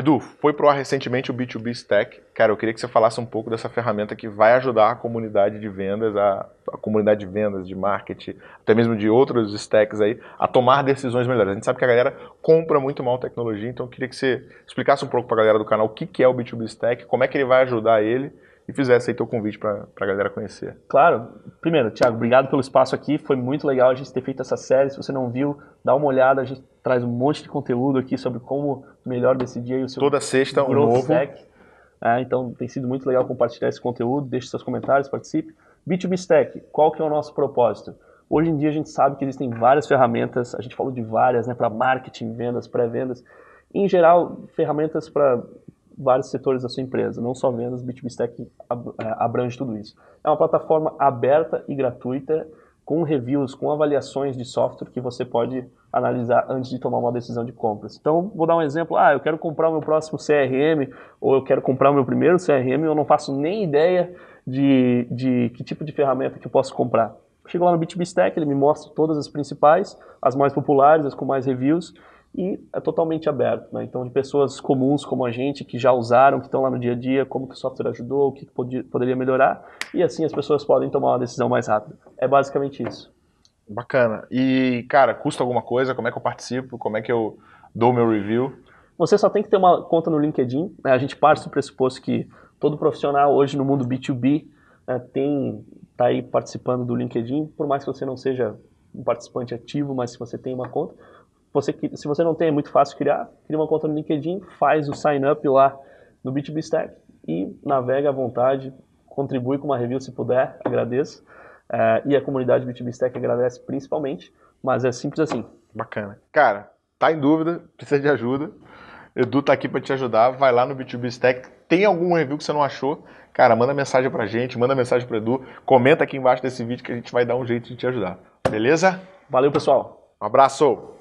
Edu, foi pro ar recentemente o B2B Stack. Cara, eu queria que você falasse um pouco dessa ferramenta que vai ajudar a comunidade de vendas, a, a, comunidade de vendas, de marketing, até mesmo de outros stacks aí, a tomar decisões melhores. A gente sabe que a galera compra muito mal tecnologia, então eu queria que você explicasse um pouco para a galera do canal o que, que é o B2B Stack, como é que ele vai ajudar ele e fizesse aí teu convite para a galera conhecer. Claro. Primeiro, Thiago, obrigado pelo espaço aqui. Foi muito legal a gente ter feito essa série. Se você não viu, dá uma olhada. A gente traz um monte de conteúdo aqui sobre como melhor decidir aí o seu Toda sexta um novo. É, então tem sido muito legal compartilhar esse conteúdo. Deixe seus comentários, participe. B2B Stack, qual que é o nosso propósito? Hoje em dia a gente sabe que existem várias ferramentas, a gente falou de várias, né, para marketing, vendas, pré-vendas. Em geral, ferramentas para vários setores da sua empresa, não só vendas, B2B Stack é, abrange tudo isso. É uma plataforma aberta e gratuita, com reviews, com avaliações de software que você pode analisar antes de tomar uma decisão de compras. Então, vou dar um exemplo. Ah, eu quero comprar o meu próximo CRM, ou eu quero comprar o meu primeiro CRM, eu não faço nem ideia de, de que tipo de ferramenta que eu posso comprar. Chego lá no B2B Stack, ele me mostra todas as principais, as mais populares, as com mais reviews, e é totalmente aberto, né? Então, de pessoas comuns como a gente, que já usaram, que estão lá no dia a dia, como que o software ajudou, o que, podia, poderia melhorar, e assim as pessoas podem tomar uma decisão mais rápida. É basicamente isso. Bacana. E, cara, custa alguma coisa? Como é que eu participo? Como é que eu dou meu review? Você só tem que ter uma conta no LinkedIn. Né? A gente parte do pressuposto que todo profissional hoje no mundo B2B né, tem tá aí participando do LinkedIn, por mais que você não seja um participante ativo, mas se você tem uma conta, você, se você não tem, é muito fácil criar. Cria uma conta no LinkedIn, faz o sign up lá no B2B Stack e navega à vontade. Contribui com uma review se puder, agradeço. É, e a comunidade B2B Stack agradece principalmente, mas é simples assim. Bacana. Cara, tá em dúvida, precisa de ajuda. Edu tá aqui para te ajudar. Vai lá no B2B Stack. Tem algum review que você não achou? Cara, manda mensagem pra gente, manda mensagem pro Edu, comenta aqui embaixo desse vídeo que a gente vai dar um jeito de te ajudar. Beleza? Valeu, pessoal. Um abraço.